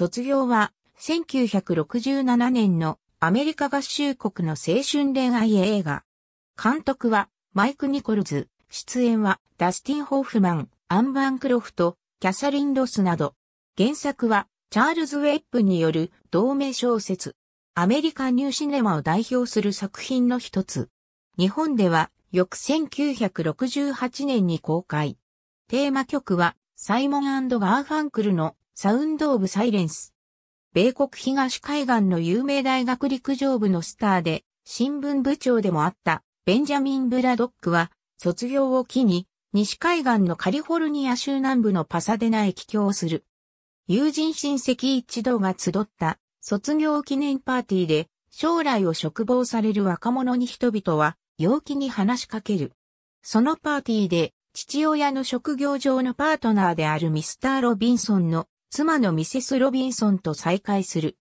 卒業は、1967年のアメリカ合衆国の青春恋愛映画。監督は、マイク・ニコルズ。出演は、ダスティン・ホーフマン、アン・バンクロフト、キャサリン・ロスなど。原作は、チャールズ・ウェップによる同名小説。アメリカニューシネマを代表する作品の一つ。日本では、翌1968年に公開。テーマ曲は、サイモンガーファンクルのサウンド・オブ・サイレンス。米国東海岸の有名大学陸上部のスターで、新聞部長でもあったベンジャミン・ブラドックは、卒業を機に、西海岸のカリフォルニア州南部のパサデナへ帰郷する。友人親戚一同が集った卒業記念パーティーで、将来を嘱望される若者に人々は、陽気に話しかける。そのパーティーで、父親の職業上のパートナーであるミスター・ロビンソンの妻のミセス・ロビンソンと再会する。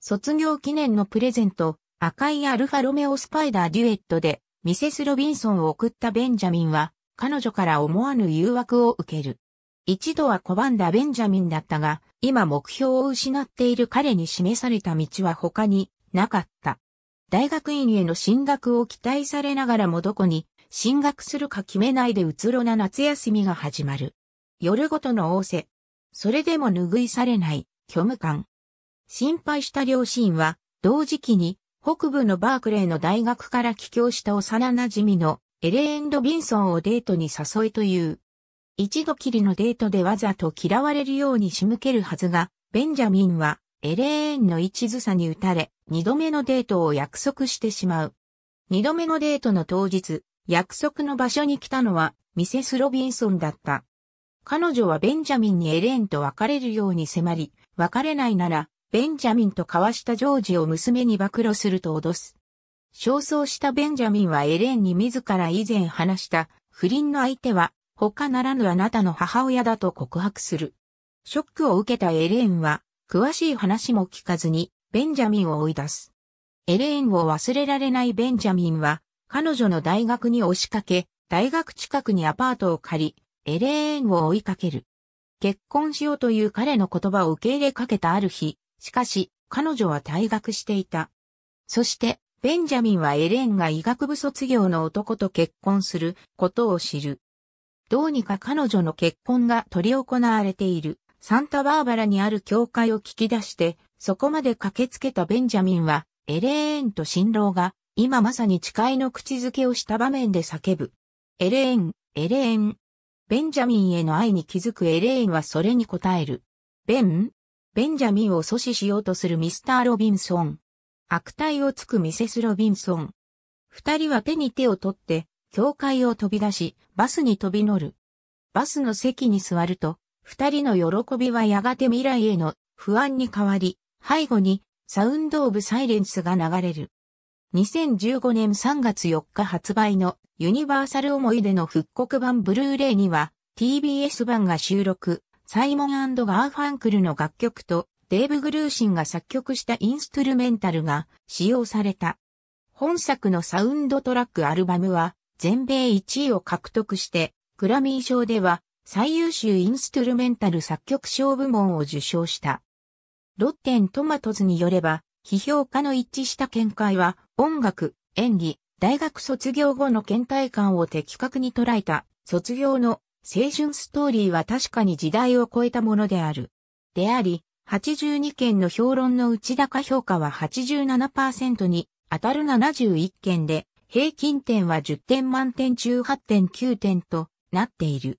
卒業記念のプレゼント、赤いアルファロメオスパイダーデュエットで、ミセス・ロビンソンを送ったベンジャミンは、彼女から思わぬ誘惑を受ける。一度は拒んだベンジャミンだったが、今目標を失っている彼に示された道は他になかった。大学院への進学を期待されながらもどこに進学するか決めないでうつろな夏休みが始まる。夜ごとの仰せ、それでも拭いされない、虚無感。心配した両親は、同時期に、北部のバークレーの大学から帰郷した幼馴染のエレーン・ロビンソンをデートに誘いという。一度きりのデートでわざと嫌われるように仕向けるはずが、ベンジャミンはエレーンの一途さに打たれ、二度目のデートを約束してしまう。二度目のデートの当日、約束の場所に来たのはミセス・ロビンソンだった。彼女はベンジャミンにエレーンと別れるように迫り、別れないなら、ベンジャミンと交わしたジョージを娘に暴露すると脅す。焦燥したベンジャミンはエレーンに自ら以前話した不倫の相手は他ならぬあなたの母親だと告白する。ショックを受けたエレーンは詳しい話も聞かずにベンジャミンを追い出す。エレーンを忘れられないベンジャミンは彼女の大学に押しかけ大学近くにアパートを借りエレーンを追いかける。結婚しようという彼の言葉を受け入れかけたある日、しかし、彼女は退学していた。そして、ベンジャミンはエレーンが医学部卒業の男と結婚することを知る。どうにか彼女の結婚が取り行われているサンタバーバラにある教会を聞き出して、そこまで駆けつけたベンジャミンは、エレーンと新郎が、今まさに誓いの口づけをした場面で叫ぶ。エレーン、エレーン、ベンジャミンへの愛に気づくエレーンはそれに応える。ベンベンジャミンを阻止しようとするミスター・ロビンソン。悪態をつくミセス・ロビンソン。二人は手に手を取って、教会を飛び出し、バスに飛び乗る。バスの席に座ると、二人の喜びはやがて未来への不安に変わり、背後にサウンド・オブ・サイレンスが流れる。2015年3月4日発売のユニバーサル思い出の復刻版ブルーレイには TBS 版が収録、サイモンガーファンクルの楽曲とデーブ・グルーシンが作曲したインストゥルメンタルが使用された。本作のサウンドトラックアルバムは全米1位を獲得してグラミー賞では最優秀インストゥルメンタル作曲賞部門を受賞した。ロッテントマトズによれば、批評家の一致した見解は音楽、演技、大学卒業後の倦怠感を的確に捉えた、卒業の青春ストーリーは確かに時代を超えたものである。であり、82件の評論の内高評価は87%に当たる71件で、平均点は10点満点中8.9点となっている。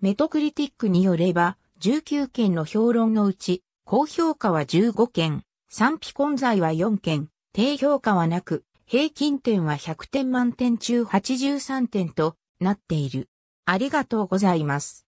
メトクリティックによれば、19件の評論のうち、高評価は15件、賛否混在は4件、低評価はなく、平均点は100点満点中83点となっている。ありがとうございます。